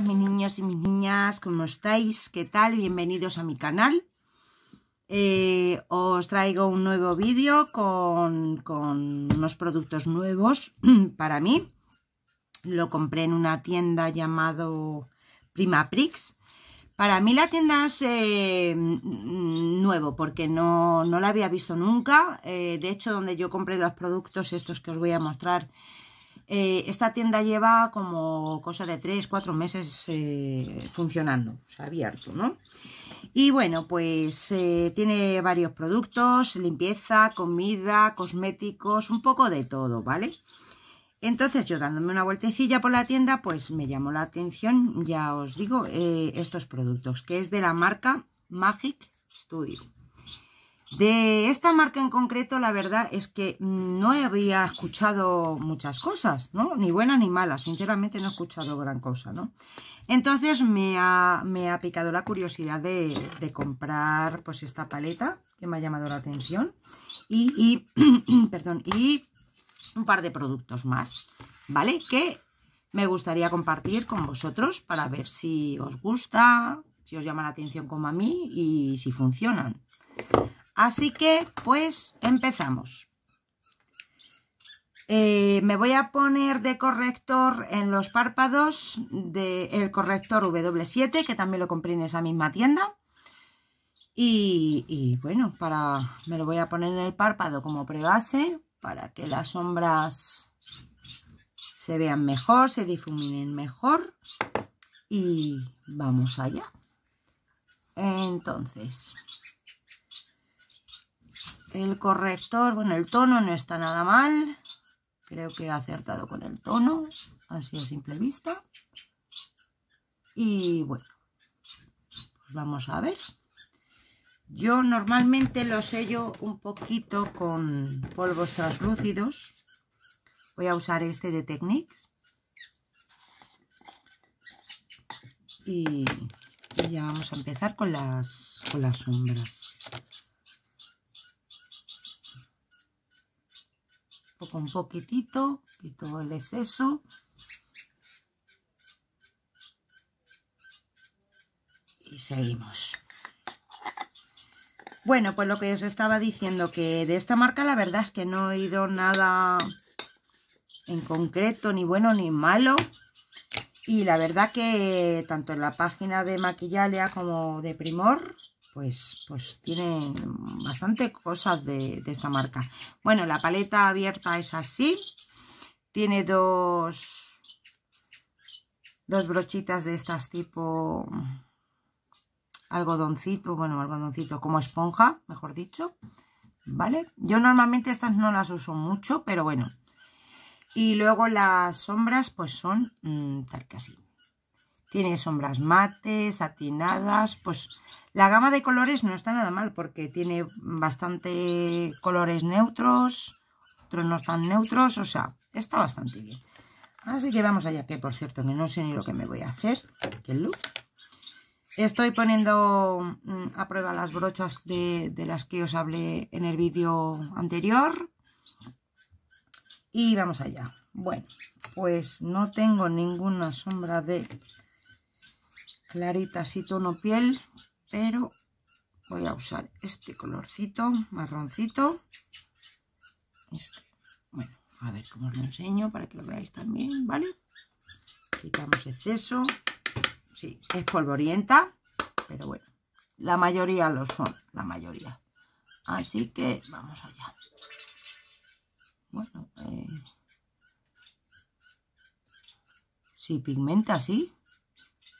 mis niños y mis niñas, ¿cómo estáis? ¿Qué tal? Bienvenidos a mi canal. Eh, os traigo un nuevo vídeo con, con, unos productos nuevos para mí. Lo compré en una tienda llamado Primaprix. Para mí la tienda es eh, nuevo porque no, no, la había visto nunca. Eh, de hecho, donde yo compré los productos estos que os voy a mostrar eh, esta tienda lleva como cosa de 3, 4 meses eh, funcionando, o abierto, ¿no? Y bueno, pues eh, tiene varios productos, limpieza, comida, cosméticos, un poco de todo, ¿vale? Entonces yo dándome una vueltecilla por la tienda, pues me llamó la atención, ya os digo, estos productos, que es de la marca Magic Studio. De esta marca en concreto, la verdad es que no había escuchado muchas cosas, ¿no? Ni buenas ni malas, sinceramente no he escuchado gran cosa, ¿no? Entonces me ha, picado la curiosidad de, comprar pues esta paleta, que me ha llamado la atención, y, perdón, y un par de productos más, ¿vale? Que me gustaría compartir con vosotros para ver si os gusta, si os llama la atención como a mí y si funcionan. Así que, pues, empezamos. Eh, me voy a poner de corrector en los párpados del corrector W7, que también lo compré en esa misma tienda. Y, y, bueno, para me lo voy a poner en el párpado como prebase, para que las sombras se vean mejor, se difuminen mejor. Y vamos allá. Entonces, el corrector, bueno, el tono no está nada mal. Creo que he acertado con el tono, así a simple vista. Y bueno, pues vamos a ver. Yo normalmente lo sello un poquito con polvos translúcidos. Voy a usar este de Technics. Y, y ya vamos a empezar con las, con las sombras. con un poquitito, todo el exceso. Y seguimos. Bueno, pues lo que os estaba diciendo, que de esta marca la verdad es que no he ido nada en concreto, ni bueno ni malo. Y la verdad que tanto en la página de Maquillalia como de Primor, pues, pues tienen bastante cosas de, esta marca. Bueno, la paleta abierta es así. Tiene dos, dos brochitas de estas tipo algodoncito, bueno, algodoncito como esponja, mejor dicho. ¿Vale? Yo normalmente estas no las uso mucho, pero bueno. Y luego las sombras pues son mm, tal que así. Tiene sombras mates, atinadas, pues la gama de colores no está nada mal porque tiene bastante colores neutros, otros no están neutros, o sea, está bastante bien. Así que vamos allá, que por cierto, que no sé ni lo que me voy a hacer, que look. Estoy poniendo mm, a prueba las brochas de las que os hablé en el vídeo anterior. Y vamos allá. Bueno, pues no tengo ninguna sombra de clarita así tono piel, pero voy a usar este colorcito marroncito. Este. Bueno, a ver cómo os lo enseño para que lo veáis también, ¿vale? Quitamos exceso. Sí, es polvorienta, pero bueno, la mayoría lo son, la mayoría. Así que vamos allá. Bueno, eh... si pigmenta sí.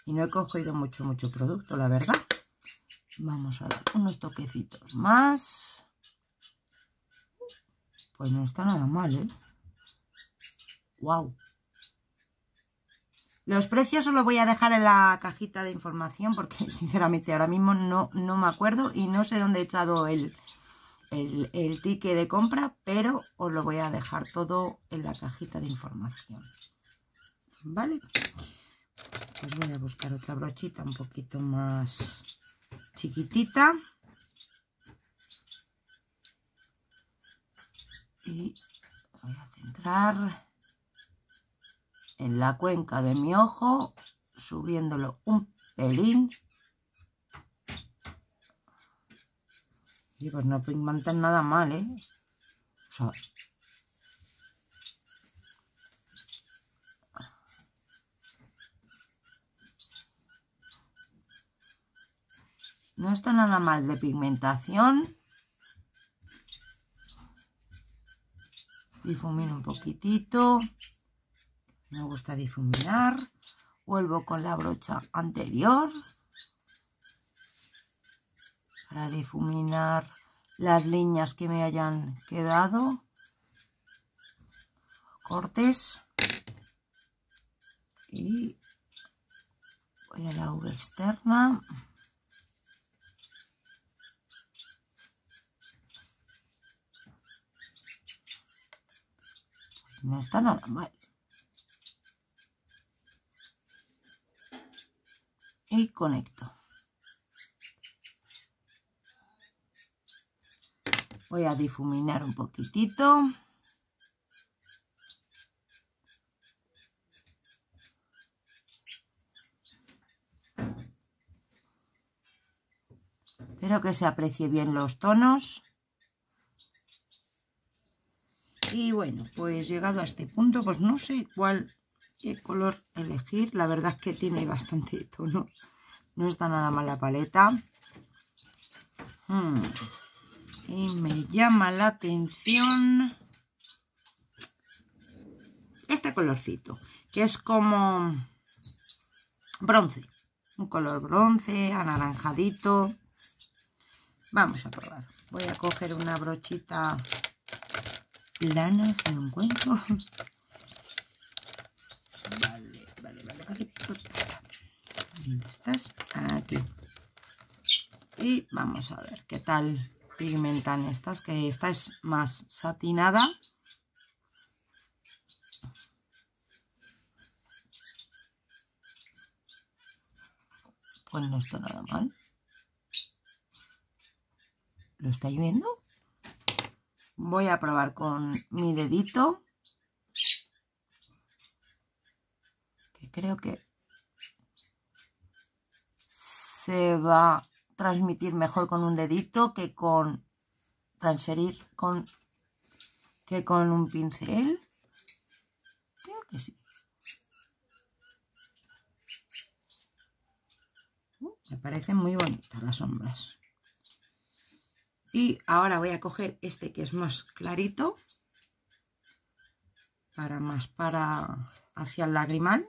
Y no he cogido mucho, mucho producto, la verdad. Vamos a dar unos toquecitos más. Pues no está nada mal, ¿eh? ¡Wow! Los precios os los voy a dejar en la cajita de información porque sinceramente ahora mismo no, no me acuerdo y no sé dónde he echado el, el, ticket de compra, pero os lo voy a dejar todo en la cajita de información. ¿Vale? Pues voy a buscar otra brochita un poquito más chiquitita y voy a centrar en la cuenca de mi ojo subiéndolo un pelín y pues no pigmentan nada mal, ¿eh? O sea, No está nada mal de pigmentación. Difumino un poquitito. Me gusta difuminar. Vuelvo con la brocha anterior. Para difuminar las líneas que me hayan quedado. Cortes. Y voy a la V externa. No está nada mal. Y conecto. Voy a difuminar un poquitito. Espero que se aprecie bien los tonos. Y bueno, pues llegado a este punto, pues no sé cuál, qué color elegir. La verdad es que tiene bastante tonos. No está nada mal la paleta. Hmm. Y me llama la atención este colorcito, que es como bronce. Un color bronce, anaranjadito. Vamos a probar. Voy a coger una brochita lanas en encuentro. Vale, vale, vale, vale. ¿Dónde estás? Aquí. Y vamos a ver qué tal pigmentan estas, que esta es más satinada. Pues no está nada mal. ¿Lo estáis viendo? Voy a probar con mi dedito. Que creo que se va a transmitir mejor con un dedito que con transferir con que con un pincel. Creo que sí. Uh, me parecen muy bonitas las sombras. Y ahora voy a coger este que es más clarito, para más para hacia el lagrimal.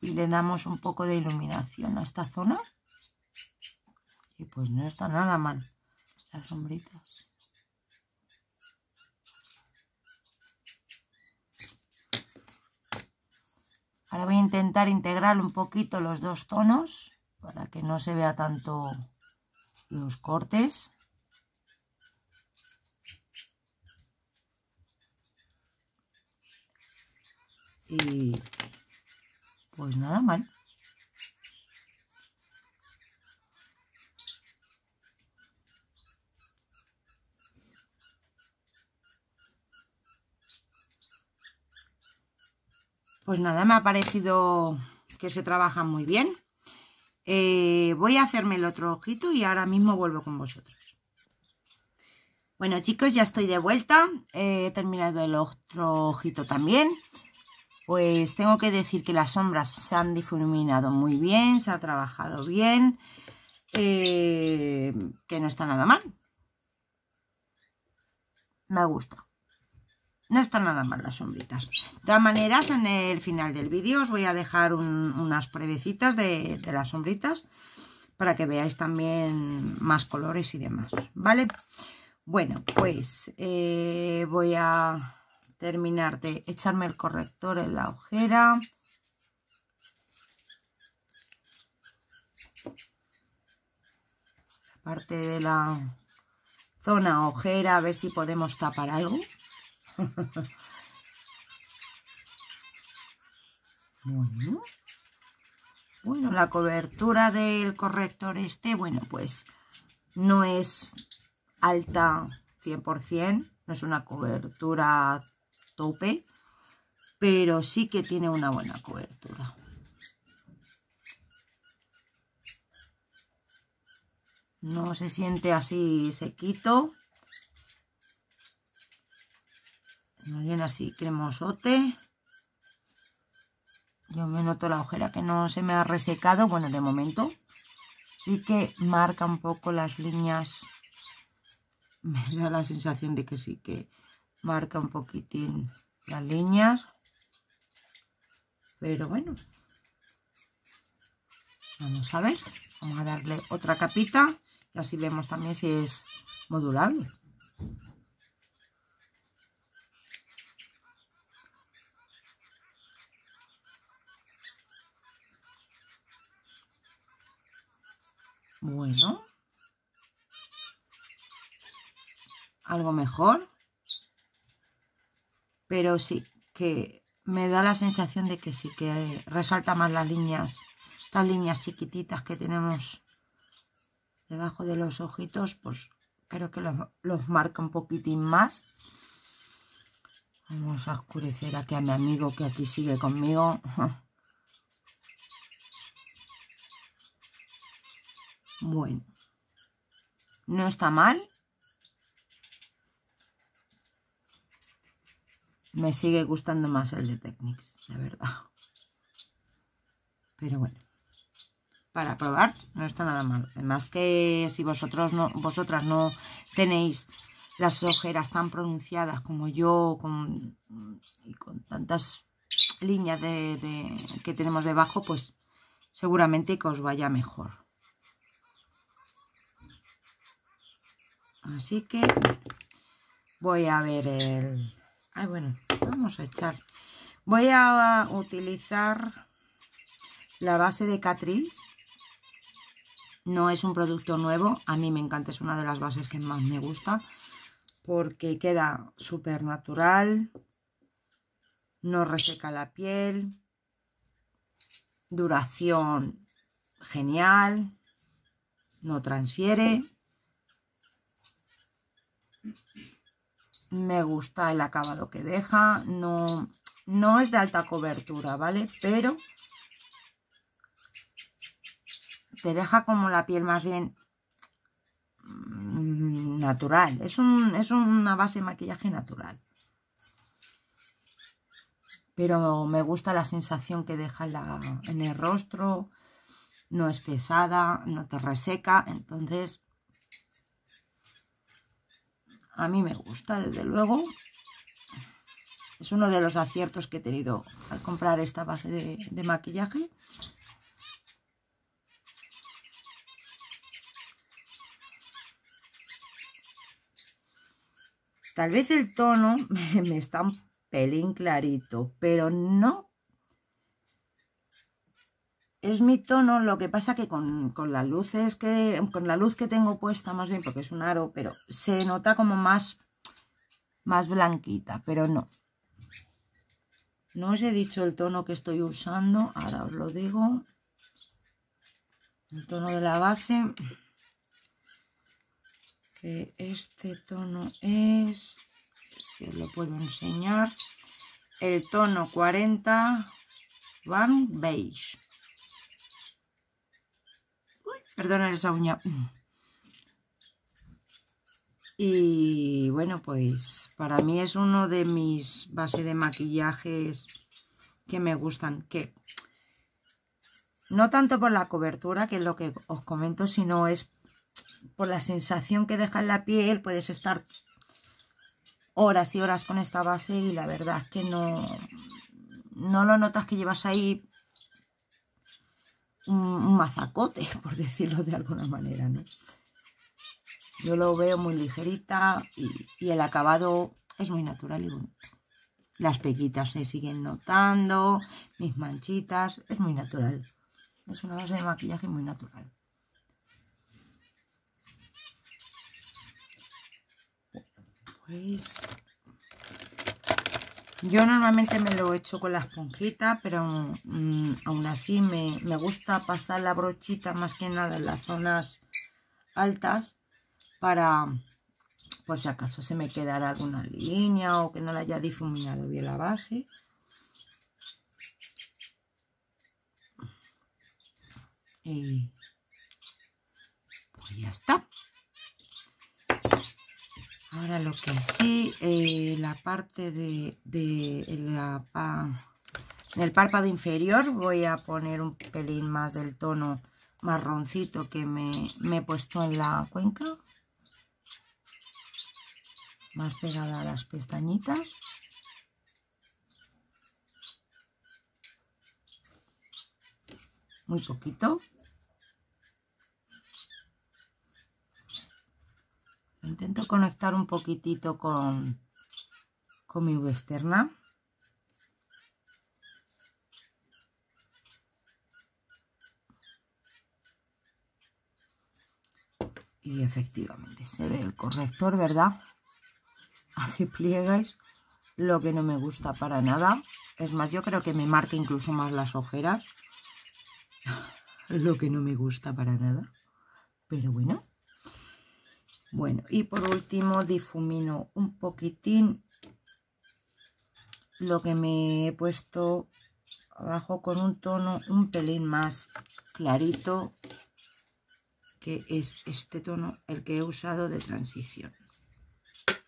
Y le damos un poco de iluminación a esta zona. Y pues no está nada mal las sombritas. Ahora voy a intentar integrar un poquito los dos tonos para que no se vea tanto los cortes. Y pues nada mal. Pues nada, me ha parecido que se trabaja muy bien. Eh, voy a hacerme el otro ojito y ahora mismo vuelvo con vosotros. Bueno chicos, ya estoy de vuelta. he terminado el otro ojito también. Pues tengo que decir que las sombras se han difuminado muy bien, se ha trabajado bien, eh, que no está nada mal. Me gusta. No están nada mal las sombritas. De todas maneras, en el final del vídeo os voy a dejar unas brevecitas de, las sombritas para que veáis también más colores y demás, ¿vale? Bueno, pues eh, voy a terminar de echarme el corrector en la ojera. parte de la zona ojera, a ver si podemos tapar algo. bueno. la cobertura del corrector este, bueno, pues no es alta 100%, no es una cobertura tope, pero sí que tiene una buena cobertura. No se siente así sequito. así cremosote. Yo me noto la ojera que no se me ha resecado, bueno, de momento. Sí que marca un poco las líneas. Me da la sensación de que sí que marca un poquitín las líneas. Pero bueno. Vamos a ver. Vamos a darle otra capita. Y así vemos también si es modulable. Bueno. Algo mejor. Pero sí, que me da la sensación de que sí, que resalta más las líneas, las líneas chiquititas que tenemos debajo de los ojitos, pues creo que los, los marca un poquitín más. Vamos a oscurecer aquí a mi amigo que aquí sigue conmigo. Bueno, no está mal. Me sigue gustando más el de Technics, la verdad. Pero bueno, para probar no está nada mal. Además que si vosotros vosotras no tenéis las ojeras tan pronunciadas como yo, con, y con tantas líneas de, que tenemos debajo, pues seguramente que os vaya mejor. Así que voy a ver el... Ay, bueno, vamos a echar. Voy a utilizar la base de Catrice. No es un producto nuevo, a mí me encanta, es una de las bases que más me gusta. Porque queda súper natural, no reseca la piel, duración genial, no transfiere, me gusta el acabado que deja, no, no es de alta cobertura, ¿vale? Pero te deja como la piel más bien mm, natural. Es, una base de maquillaje natural. Pero me gusta la sensación que deja en el rostro. No es pesada, no te reseca. Entonces a mí me gusta, desde luego. Es uno de los aciertos que he tenido al comprar esta base de, maquillaje. Tal vez el tono me está un pelín clarito, pero no es mi tono, lo que pasa que con, con, las luces que con la luz que tengo puesta, más bien porque es un aro, pero se nota como más más blanquita, pero no. No os he dicho el tono que estoy usando, ahora os lo digo. El tono de la base que este tono es si os lo puedo enseñar el tono 40 Van Beige Perdona esa uña. Y bueno, pues para mí es uno de mis bases de maquillajes que me gustan. Que no tanto por la cobertura, que es lo que os comento, sino es por la sensación que deja en la piel. Puedes estar horas y horas con esta base y la verdad es que no, no lo notas que llevas ahí un mazacote, por decirlo de alguna manera, ¿no? Yo lo veo muy ligerita y, el acabado es muy natural y bonito. Las pequitas se siguen notando, mis manchitas, es muy natural. Es una base de maquillaje muy natural. pues yo normalmente me lo echo con la esponjita, pero mm, aún así me, me, gusta pasar la brochita más que nada en las zonas altas para, por si acaso se me quedara alguna línea o que no la haya difuminado bien la base. Y pues ya está. Ahora lo que sí, eh, la parte de, la, el párpado inferior voy a poner un pelín más del tono marroncito que me, me he puesto en la cuenca. Más pegada a las pestañitas. Muy poquito. conectar un poquitito con, con mi westerna. Y efectivamente se ve el corrector, ¿verdad? hace pliegues lo que no me gusta para nada. Es más, yo creo que me marca incluso más las ojeras. Lo que no me gusta para nada. Pero bueno, bueno, y por último difumino un poquitín lo que me he puesto abajo con un tono un pelín más clarito que es este tono el que he usado de transición.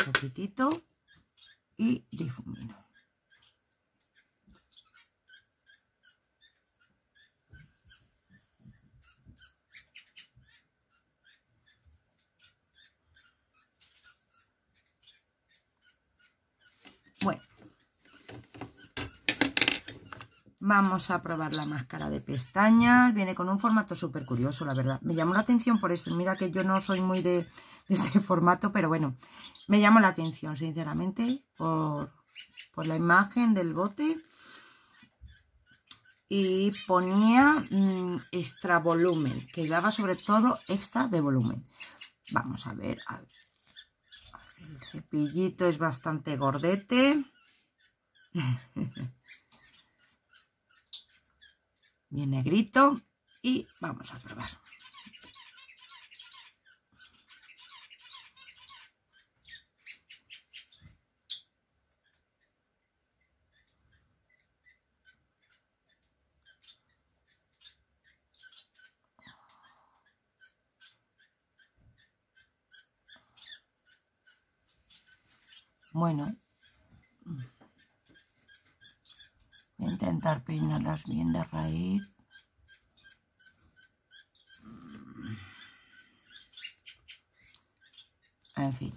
Un poquitito y difumino. Vamos a probar la máscara de pestañas. Viene con un formato súper curioso, la verdad. Me llamó la atención por eso. Mira que yo no soy muy de, este formato, pero bueno. Me llamó la atención, sinceramente, por, la imagen del bote. Y ponía mm, extra volumen, que daba sobre todo extra de volumen. Vamos a ver, a ver. El cepillito es bastante gordete. bien negrito y vamos a probar. Bueno, dar peinarlas bien de raíz. En fin.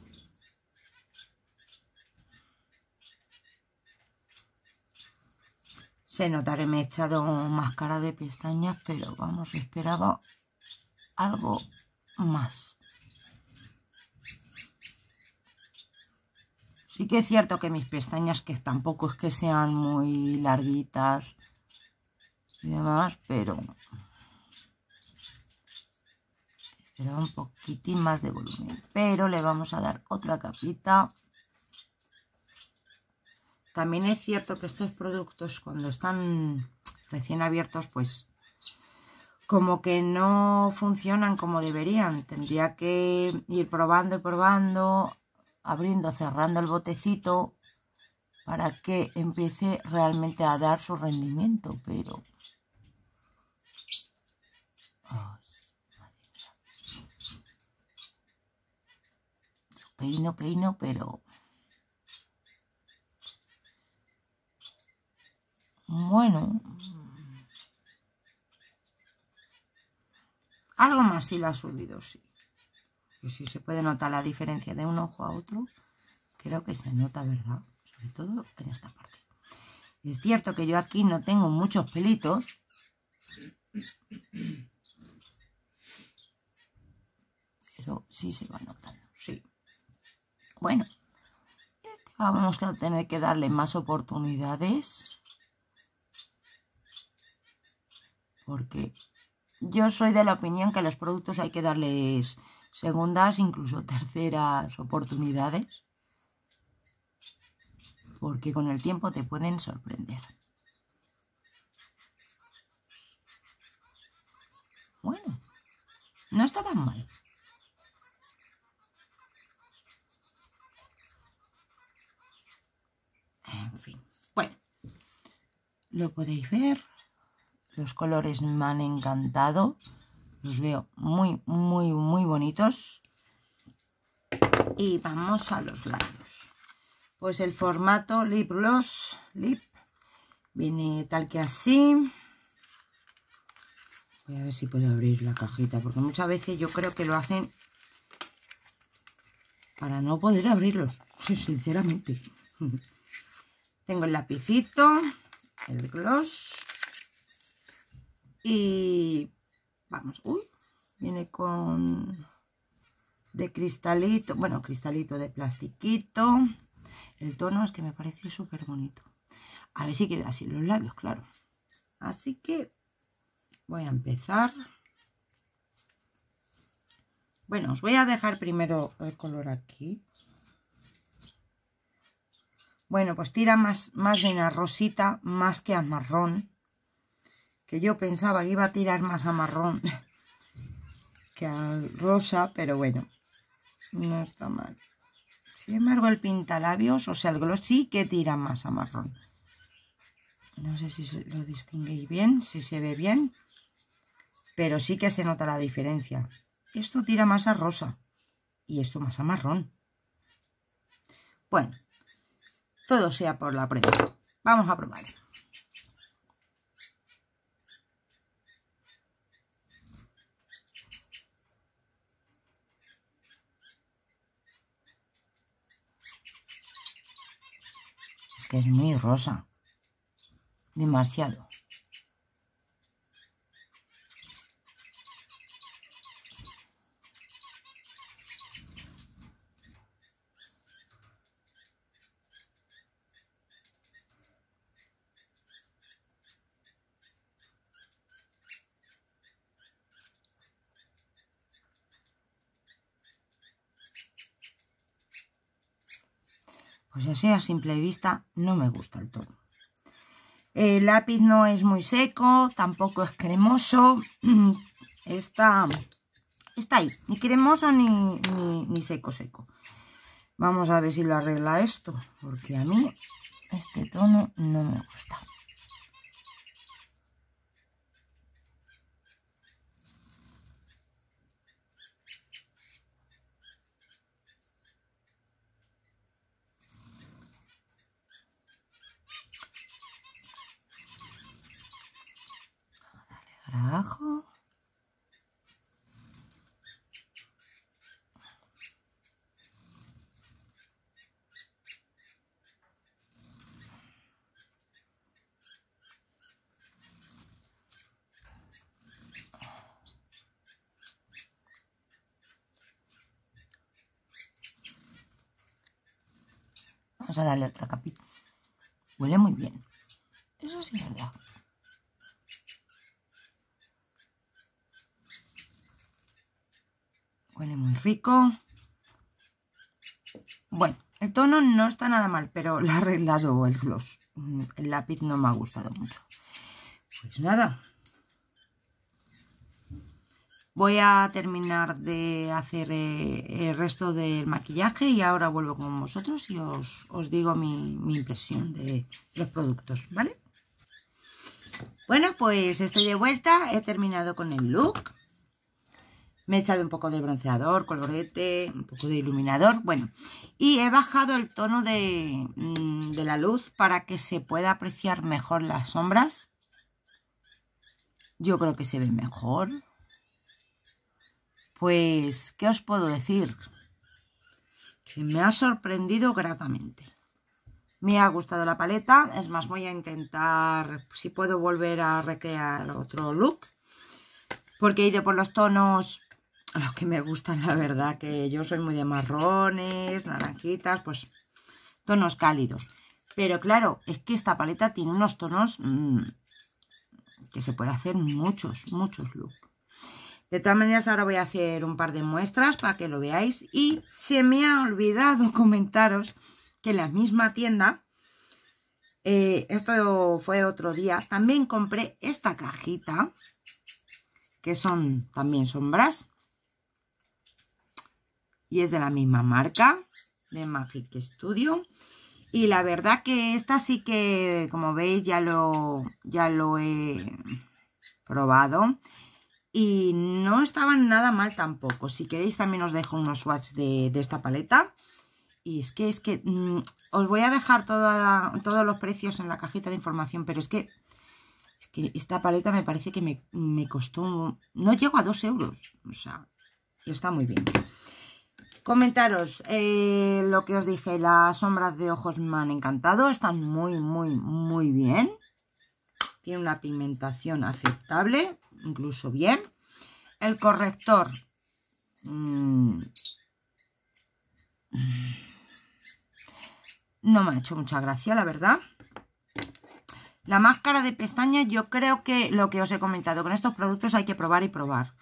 Se nota que me he echado máscara de pestañas, pero vamos, esperaba algo más. Sí que es cierto que mis pestañas, que tampoco es que sean muy larguitas y demás, pero... pero un poquitín más de volumen. Pero le vamos a dar otra capita. También es cierto que estos productos cuando están recién abiertos, pues como que no funcionan como deberían. Tendría que ir probando y probando abriendo, cerrando el botecito para que empiece realmente a dar su rendimiento, pero... peino, peino, pero... Bueno... Algo más si la ha subido, sí si se puede notar la diferencia de un ojo a otro, creo que se nota, ¿verdad? Sobre todo en esta parte. Es cierto que yo aquí no tengo muchos pelitos. Pero sí se va notando, sí. Bueno, vamos a tener que darle más oportunidades. Porque yo soy de la opinión que los productos hay que darles segundas, incluso terceras oportunidades, porque con el tiempo te pueden sorprender. Bueno, no está tan mal. En fin, bueno, lo podéis ver. Los colores me han encantado. Los veo muy, muy, muy bonitos. Y vamos a los labios. Pues el formato Lip Gloss, Lip, viene tal que así. Voy a ver si puedo abrir la cajita, porque muchas veces yo creo que lo hacen para no poder abrirlos, sinceramente. Tengo el lapicito, el gloss y vamos, uy, viene con de cristalito, bueno, cristalito de plastiquito. El tono es que me parece súper bonito. A ver si queda así los labios, claro. Así que voy a empezar. Bueno, os voy a dejar primero el color aquí. Bueno, pues tira más, más bien a rosita, más que a marrón que yo pensaba que iba a tirar más a marrón que al rosa, pero bueno, no está mal. Sin embargo, el pintalabios, o sea, el gloss sí que tira más a marrón. No sé si lo distinguéis bien, si se ve bien, pero sí que se nota la diferencia. Esto tira más a rosa y esto más a marrón. Bueno, todo sea por la prueba. Vamos a probar. es muy rosa. Demasiado. pues así a simple vista no me gusta el tono. El lápiz no es muy seco, tampoco es cremoso, está, está ahí, ni cremoso ni, ni, seco seco. Vamos a ver si lo arregla esto, porque a mí este tono no me gusta. Vamos a darle otra capita. Huele muy bien. Eso sí es verdad. rico. Bueno, el tono no está nada mal, pero la arreglado el gloss. El lápiz no me ha gustado mucho. Pues nada. Voy a terminar de hacer eh, el resto del maquillaje y ahora vuelvo con vosotros y os, os digo mi impresión de los productos, ¿vale? Bueno, pues estoy de vuelta. He terminado con el look. Me he echado un poco de bronceador, colorete, un poco de iluminador, bueno. Y he bajado el tono mm, de, la luz para que se pueda apreciar mejor las sombras. Yo creo que se ve mejor. Pues, ¿qué os puedo decir? Que me ha sorprendido gratamente. Me ha gustado la paleta, es más, voy a intentar, si puedo volver a recrear otro look, porque he ido por los tonos los que me gustan, la verdad, que yo soy muy de marrones, naranjitas, pues tonos cálidos. Pero claro, es que esta paleta tiene unos tonos mm, que se puede hacer muchos, muchos looks. De todas maneras, ahora voy a hacer un par de muestras para que lo veáis. Y se me ha olvidado comentaros que en la misma tienda, eh, esto fue otro día, también compré esta cajita, que son también sombras y es de la misma marca, de Magic Studio. Y la verdad que esta sí que, como veis, ya lo, ya lo he probado. Y no estaban nada mal tampoco. Si queréis también os dejo unos swatches de, esta paleta. Y es que, es que, mm, os voy a dejar todos los precios en la cajita de información, pero es que, es que esta paleta me parece que me, me costó, no llego a 2 euros. O sea, está muy bien. Comentaros eh, lo que os dije, las sombras de ojos me han encantado, están muy, muy, muy bien. Tiene una pigmentación aceptable, incluso bien. El corrector... Mm, no me ha hecho mucha gracia, la verdad. La máscara de pestañas, yo creo que lo que os he comentado, con estos productos hay que probar y probar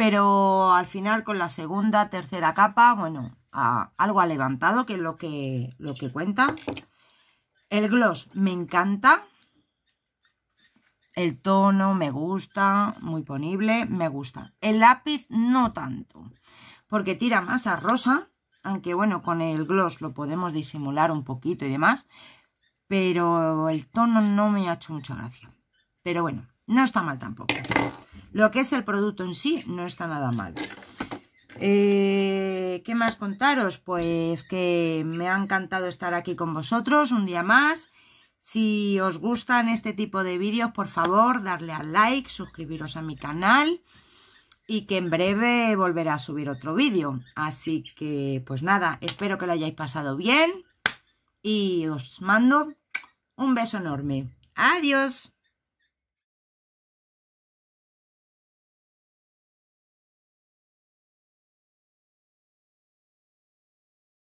pero al final con la segunda, tercera capa, bueno, algo ha levantado, que es lo que, lo que cuenta. El gloss me encanta. El tono me gusta, muy ponible, me gusta. El lápiz no tanto, porque tira más a rosa, aunque bueno, con el gloss lo podemos disimular un poquito y demás, pero el tono no me ha hecho mucha gracia. Pero bueno, no está mal tampoco. Lo que es el producto en sí no está nada mal. Eh, ¿Qué más contaros? Pues que me ha encantado estar aquí con vosotros un día más. Si os gustan este tipo de vídeos, por favor, darle al like, suscribiros a mi canal y que en breve volverá a subir otro vídeo. Así que, pues nada, espero que lo hayáis pasado bien y os mando un beso enorme. Adiós.